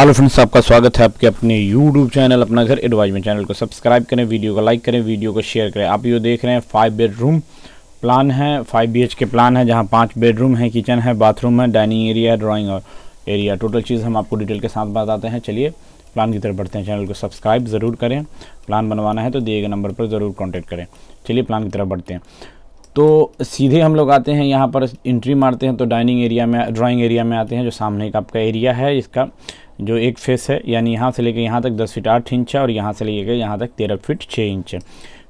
hello friends आपका स्वागत है आपके अपने यूट्यूब चैनल अपना घर एडवाइज में चैनल को सब्सक्राइब करें वीडियो को लाइक करें वीडियो को शेयर करें आप ये देख रहे हैं फाइव बेडरूम प्लान है फाइव बी के प्लान है जहाँ पाँच बेडरूम है किचन है बाथरूम है डाइनिंग एरिया है ड्राॅइंग और एरिया टोटल चीज़ हम आपको डिटेल के साथ बताते हैं चलिए प्लान की तरफ बढ़ते हैं चैनल को सब्सक्राइब ज़रूर करें प्लान बनवाना है तो दिए गए नंबर पर ज़रूर कॉन्टैक्ट करें चलिए प्लान की तरफ बढ़ते हैं तो सीधे हम लोग आते हैं यहाँ पर इंट्री मारते हैं तो डाइनिंग एरिया में ड्राइंग एरिया में आते हैं जो सामने का आपका एरिया है इसका जो एक फेस है यानी यहाँ से लेकर यहाँ तक दस फीट आठ इंच है और यहाँ से लेकर यहाँ तक तेरह फीट छः इंच है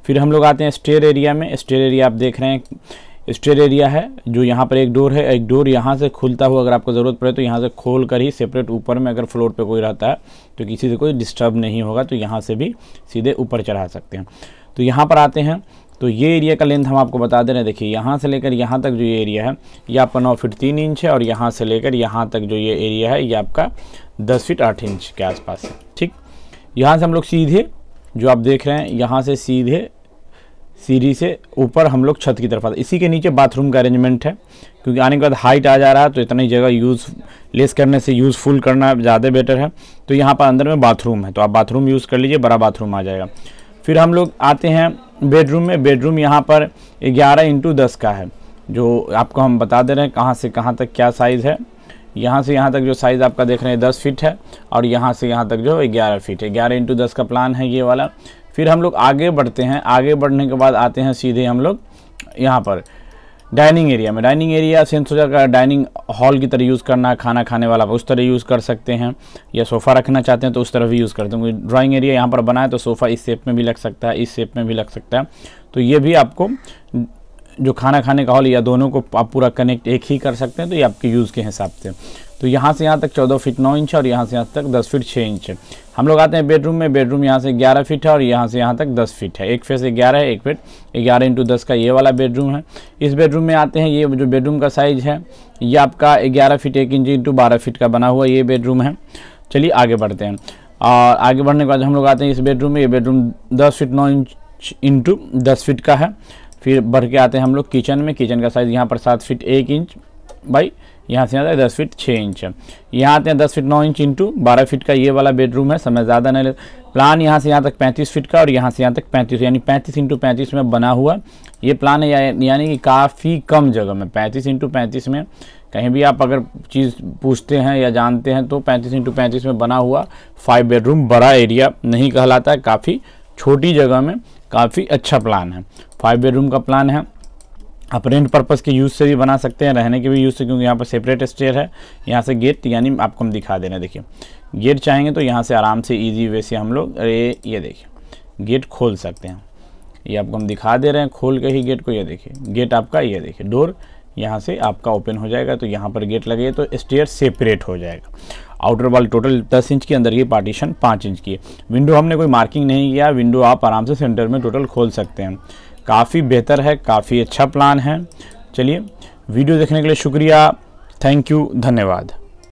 फिर हम लोग आते हैं स्टेयर एरिया में स्टेयर एरिया आप देख रहे हैं स्टेयर एरिया है जो यहाँ पर एक डोर है एक डोर यहाँ से खुलता हुआ अगर आपको ज़रूरत पड़े तो यहाँ से खोल कर ही सेपरेट ऊपर में अगर फ्लोर पर कोई रहता है तो किसी से कोई डिस्टर्ब नहीं होगा तो यहाँ से भी सीधे ऊपर चढ़ा सकते हैं तो यहाँ पर आते हैं तो ये एरिया का लेंथ हम आपको बता दे रहे हैं देखिए यहाँ से लेकर यहाँ तक जो ये एरिया है ये आपका नौ फिट तीन इंच है और यहाँ से लेकर यहाँ तक जो ये एरिया है ये आपका दस फिट आठ इंच के आसपास है ठीक यहाँ से हम लोग सीधे जो आप देख रहे हैं यहाँ से सीधे सीढ़ी से ऊपर हम लोग छत की तरफ आते इसी के नीचे बाथरूम का अरेंजमेंट है क्योंकि आने के बाद हाइट आ जा रहा है तो इतना ही जगह यूज़ लेस करने से यूज़फुल करना ज़्यादा बेटर है तो यहाँ पर अंदर में बाथरूम है तो आप बाथरूम यूज़ कर लीजिए बड़ा बाथरूम आ जाएगा फिर हम लोग आते हैं बेडरूम में बेडरूम यहाँ पर ग्यारह इंटू दस का है जो आपको हम बता दे रहे हैं कहाँ से कहाँ तक क्या साइज़ है यहाँ से यहाँ तक जो साइज़ आपका देख रहे हैं दस फीट है और यहाँ से यहाँ तक जो ग्यारह फीट है ग्यारह इंटू दस का प्लान है ये वाला फिर हम लोग आगे बढ़ते हैं आगे बढ़ने के बाद आते हैं सीधे हम लोग यहाँ पर डाइनिंग एरिया में डाइनिंग एरिया सेंसोजा का डाइनिंग हॉल की तरह यूज़ करना खाना खाने वाला उस तरह यूज़ कर सकते हैं या सोफ़ा रखना चाहते हैं तो उस तरह भी यूज़ करते हैं क्योंकि ड्राइंग एरिया यहाँ पर बना है तो सोफ़ा इस शेप में भी लग सकता है इस शेप में भी लग सकता है तो ये भी आपको जो खाना खाने का हॉल या दोनों को आप पूरा कनेक्ट एक ही कर सकते हैं तो ये आपके यूज़ के हिसाब से तो यहाँ से यहाँ तक चौदह फीट नौ इंच और यहाँ से यहाँ तक दस फीट छः इंच है हम लोग आते हैं बेडरूम में बेडरूम यहाँ से ग्यारह फीट है और यहाँ से यहाँ तक दस फीट है एक फेस ग्यारह है एक फीट ग्यारह इंटू दस का ये वाला बेडरूम है इस बेडरूम में आते हैं ये जो बेडरूम का साइज़ है ये आपका ग्यारह फीट एक इंच इंटू बारह फीट का बना हुआ ये बेडरूम है चलिए आगे बढ़ते हैं और आगे बढ़ने के बाद हम लोग आते हैं इस बेडरूम में ये बेडरूम दस फीट नौ इंच इंटू दस फीट का है फिर बढ़ के आते हैं हम लोग किचन में किचन का साइज़ यहाँ पर सात फीट एक इंच बाई यहाँ से आता है दस फीट छः इंच यहाँ आते हैं दस फीट नौ इंच इंटू बारह फीट का ये वाला बेडरूम है समय ज़्यादा नहीं प्लान यहाँ से यहाँ तक पैंतीस फीट का और यहाँ से यहाँ तक पैंतीस यानी पैंतीस इंटू पैंतीस में बना हुआ ये प्लान है यानी कि काफ़ी कम जगह में पैंतीस इंटू पैंतीस में कहीं भी आप अगर चीज़ पूछते हैं या जानते हैं तो पैंतीस इंटू पैंतीस में बना हुआ फाइव बेडरूम बड़ा एरिया नहीं कहलाता है काफ़ी छोटी जगह में काफ़ी अच्छा प्लान है फाइव बेडरूम का प्लान है आप रेंट पर्पज़ के यूज़ से भी बना सकते हैं रहने के भी यूज़ से क्योंकि यहाँ पर सेपरेट स्टेयर है यहाँ से गेट यानी आपको हम दिखा दे रहे हैं देखिए गेट चाहेंगे तो यहाँ से आराम से ईजी वे से हम लोग ये ये देखिए गेट खोल सकते हैं ये आपको हम दिखा दे रहे हैं खोल के ही गेट को ये देखिए गेट आपका ये देखिए डोर यहाँ से आपका ओपन हो जाएगा तो यहाँ पर गेट लगे तो स्टेयर सेपरेट हो जाएगा आउटर वॉल टोटल दस इंच के अंदर की पार्टीशन पाँच इंच की है विंडो हमने कोई मार्किंग नहीं किया विंडो आप आराम से सेंटर में टोटल खोल सकते हैं काफ़ी बेहतर है काफ़ी अच्छा प्लान है चलिए वीडियो देखने के लिए शुक्रिया थैंक यू धन्यवाद